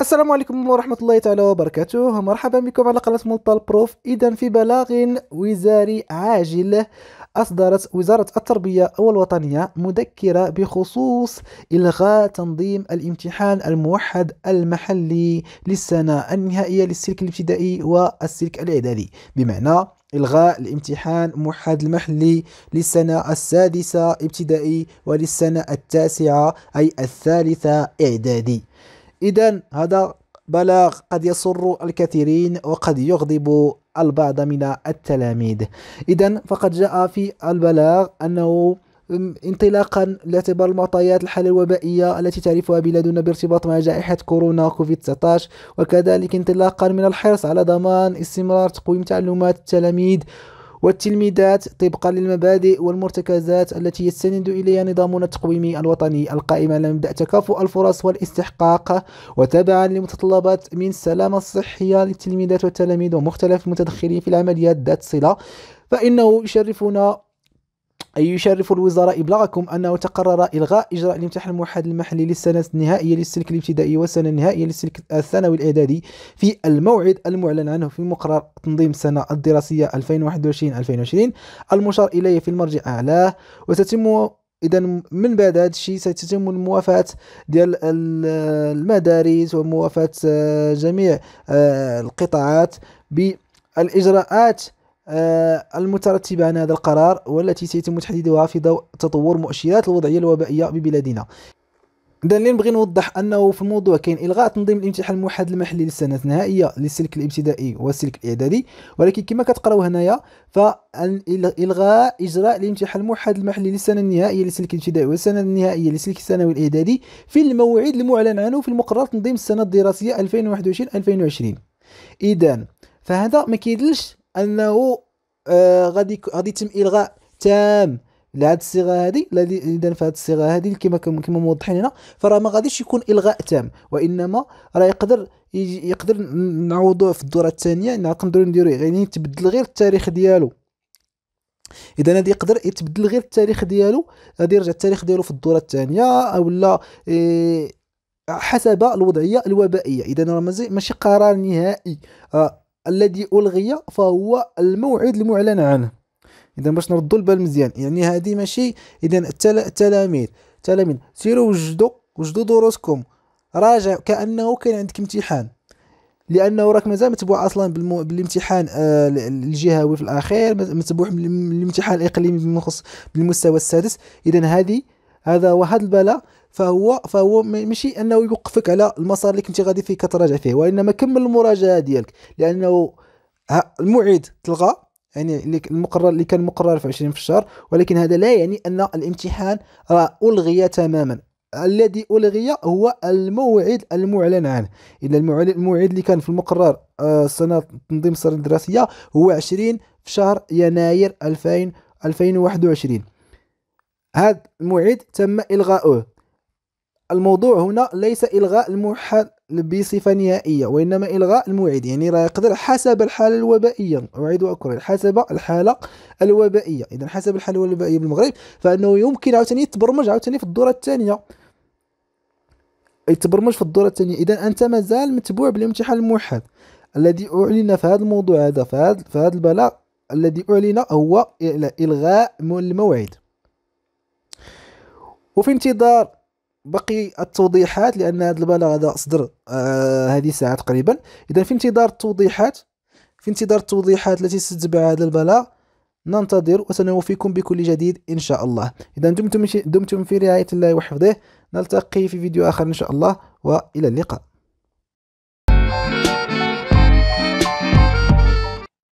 السلام عليكم ورحمة الله تعالى وبركاته مرحبا بكم على قناة ملطال بروف إذا في بلاغ وزاري عاجل أصدرت وزارة التربية والوطنية مذكرة بخصوص إلغاء تنظيم الامتحان الموحد المحلي للسنة النهائية للسلك الابتدائي والسلك الإعدادي بمعنى إلغاء الامتحان موحد المحلي للسنة السادسة ابتدائي وللسنة التاسعة أي الثالثة إعدادي إذا هذا بلاغ قد يسر الكثيرين وقد يغضب البعض من التلاميذ إذا فقد جاء في البلاغ أنه انطلاقا لاعتبار المعطيات الحالة الوبائية التي تعرفها بلادنا بارتباط مع جائحة كورونا كوفيد 19 وكذلك انطلاقا من الحرص على ضمان استمرار تقويم تعلمات التلاميذ والتلميذات طبقا للمبادئ والمرتكزات التي يستند إليها نظامنا التقويمي الوطني القائم على مبدأ تكافؤ الفرص والاستحقاق وتابعا لمتطلبات من السلامة الصحية للتلميذات والتلاميذ ومختلف المتدخلين في العمليات ذات صلة فإنه يشرفنا أي يشرف الوزراء إبلاغكم أنه تقرر إلغاء إجراء الامتحان الموحد المحلي للسنة النهائية للسلك الابتدائي والسنة النهائية للسلك الثانوي الإعدادي في الموعد المعلن عنه في مقرر تنظيم السنة الدراسية 2021-2020 المشار إليه في المرجع أعلاه وتتم اذا من بعد هذا الشيء ستتم الموافاه ديال المدارس وموافاه جميع آه، القطاعات بالاجراءات آه، المترتبة عن هذا القرار والتي سيتم تحديدها في ضوء تطور مؤشرات الوضعية الوبائية ببلادنا اذا اللي نبغي نوضح انه في الموضوع كاين الغاء تنظيم الامتحان الموحد المحلي للسنه النهائيه للسلك الابتدائي والسلك الاعدادي ولكن كما كتقراو هنايا فالغاء اجراء الامتحان الموحد المحلي للسنه النهائيه للسلك الابتدائي والسنه النهائيه للسلك الثانوي الاعدادي في الموعد المعلن عنه في المقرر تنظيم السنه الدراسيه 2021 2020 اذا فهذا ما كيدلش انه آه، غادي غادي يتم الغاء تام لهاد الصيغه هذه اذا فهاد الصيغه هذه كما كما موضحين هنا فراه ما غاديش يكون الغاء تام وانما راه يقدر يقدر نعوضوه في الدوره الثانيه نقدروا نديروه يعني يتبدل غير التاريخ ديالو اذا غادي يقدر يتبدل غير التاريخ ديالو غادي يرجع التاريخ ديالو في الدوره الثانيه اولا إيه حسب الوضعيه الوبائيه اذا راه ماشي قرار نهائي آه الذي ألغي فهو الموعد المعلن عنه إذا باش نردوا البال مزيان يعني هذه ماشي إذا التلاميذ التلاميذ سيروا وجدوا وجدوا دروسكم راجع كأنه كان عندك امتحان لانه راك مازال متبوع اصلا بالمو... بالامتحان آه الجهوي في الاخير متبوع بالامتحان الاقليمي بالمستوى السادس اذا هذه هذا واحد البلاء فهو فهو ماشي انه يوقفك على المسار اللي كنتي غادي فيه كتراجع فيه وانما كمل المراجعه ديالك لانه الموعد تلغى يعني المقرر اللي كان مقرر في 20 في الشهر ولكن هذا لا يعني ان الامتحان راه الغي تماما الذي الغي هو الموعد المعلن عنه الا الموعد اللي كان في المقرر السنه آه، تنظيم السنه الدراسيه هو 20 في شهر يناير 2000 2021 هذا الموعد تم إلغاؤه الموضوع هنا ليس إلغاء المحل بصفة نهائية وإنما إلغاء الموعد يعني راه يقدر حسب الحالة الوبائية أعيد وأكرر حسب الحالة الوبائية إذا حسب الحالة الوبائية بالمغرب فأنه يمكن عاوتاني يتبرمج عاوتاني في الدورة الثانية يتبرمج في الدورة الثانية إذا أنت مازال متبوع بالامتحان الموحد الذي أعلن في هذا الموضوع هذا في هذا البلاغ الذي أعلن هو إلغاء الموعد وفي انتظار بقي التوضيحات لان هذا البلاغ هذا صدر آه هذه الساعه تقريبا اذا في انتظار التوضيحات في انتظار التوضيحات التي ستتبع هذا البلاغ ننتظر وسنوفيكم بكل جديد إن شاء الله إذا دمتم, دمتم في رعاية الله وحفظه نلتقي في فيديو آخر إن شاء الله وإلى اللقاء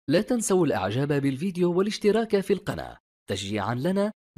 لا تنسوا الإعجاب بالفيديو والاشتراك في القناة تشجيعا لنا